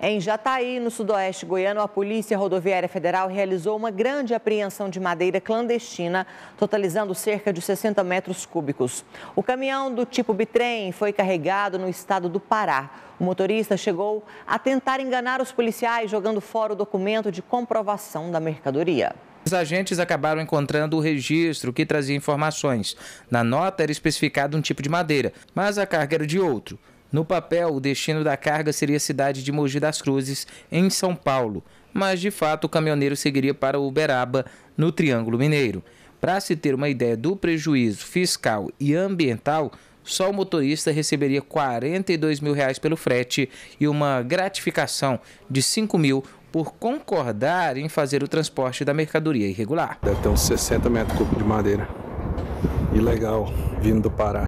Em Jataí, no sudoeste goiano, a Polícia Rodoviária Federal realizou uma grande apreensão de madeira clandestina, totalizando cerca de 60 metros cúbicos. O caminhão do tipo bitrem foi carregado no estado do Pará. O motorista chegou a tentar enganar os policiais, jogando fora o documento de comprovação da mercadoria. Os agentes acabaram encontrando o registro que trazia informações. Na nota era especificado um tipo de madeira, mas a carga era de outro. No papel, o destino da carga seria a cidade de Mogi das Cruzes, em São Paulo, mas de fato o caminhoneiro seguiria para Uberaba, no Triângulo Mineiro. Para se ter uma ideia do prejuízo fiscal e ambiental, só o motorista receberia R$ 42 mil reais pelo frete e uma gratificação de R$ 5 mil por concordar em fazer o transporte da mercadoria irregular. Deve ter uns 60 metros cúbicos de madeira. Ilegal, vindo do Pará.